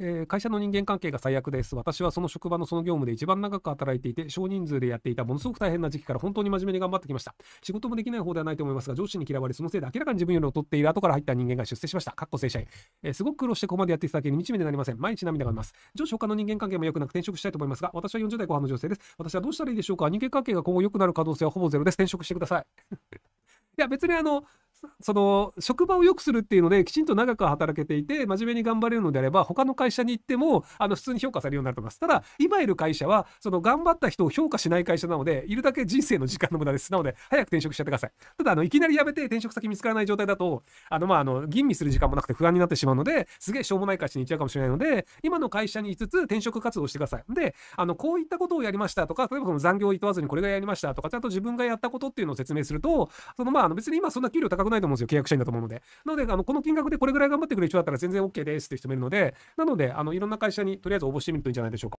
えー、会社の人間関係が最悪です。私はその職場のその業務で一番長く働いていて、少人数でやっていたものすごく大変な時期から本当に真面目に頑張ってきました。仕事もできない方ではないと思いますが、上司に嫌われ、そのせいで明らかに自分より劣っている後から入った人間が出世しました。かっこ正社員。えー、すごく苦労してここまでやってきただけに道目でなりません。毎日涙が出ます。上司他の人間関係も良くなく転職したいと思いますが、私は40代後半の女性です。私はどうしたらいいでしょうか人間関係が今後良くなる可能性はほぼゼロです。転職してください。いや、別にあの、その職場を良くするっていうのできちんと長く働けていて真面目に頑張れるのであれば他の会社に行ってもあの普通に評価されるようになると思いますただ今いる会社はその頑張った人を評価しない会社なのでいるだけ人生の時間の無駄ですなので早く転職しちゃってくださいただあのいきなり辞めて転職先見つからない状態だとあのまああの吟味する時間もなくて不安になってしまうのですげえしょうもない会社に行っちゃうかもしれないので今の会社にいつつ転職活動してくださいであのこういったことをやりましたとか例えばこの残業をいとわずにこれがやりましたとかちゃんと自分がやったことっていうのを説明するとそのまああの別に今そんな給料高高くないと思うんですよ、契約社員だと思うので。なので、あのこの金額でこれぐらい頑張ってくれる人だったら全然 OK ですっていう人もいるので、なので、あのいろんな会社にとりあえず応募してみるといいんじゃないでしょうか。